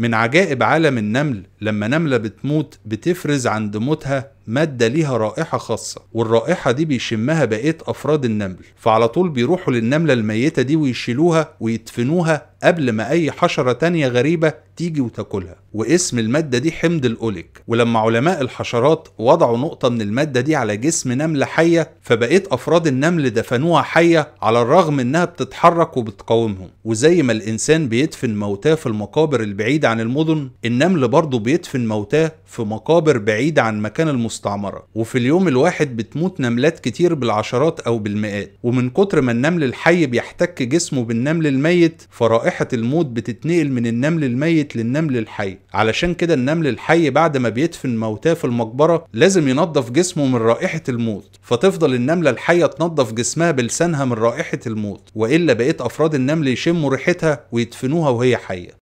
من عجائب عالم النمل لما نملة بتموت بتفرز عند موتها مادة ليها رائحة خاصة والرائحة دي بيشمها بقية أفراد النمل فعلى طول بيروحوا للنملة الميتة دي ويشيلوها ويدفنوها قبل ما أي حشرة تانية غريبة تيجي وتاكلها واسم المادة دي حمض الأوليك ولما علماء الحشرات وضعوا نقطة من المادة دي على جسم نملة حية فبقيت أفراد النمل دفنوها حية على الرغم إنها بتتحرك وبتقاومهم وزي ما الإنسان بيدفن موتاه في المقابر البعيدة عن المدن النمل برضه بيدفن موتاه في مقابر بعيدة عن مكان المسلمين مستعمرة وفي اليوم الواحد بتموت نملات كتير بالعشرات أو بالمئات ومن كتر ما النمل الحي بيحتك جسمه بالنمل الميت فرائحة الموت بتتنقل من النمل الميت للنمل الحي علشان كده النمل الحي بعد ما بيدفن موتاه في المقبرة لازم ينظف جسمه من رائحة الموت فتفضل النملة الحية تنظف جسمها بلسانها من رائحة الموت وإلا بقيت أفراد النمل يشموا ريحتها ويدفنوها وهي حية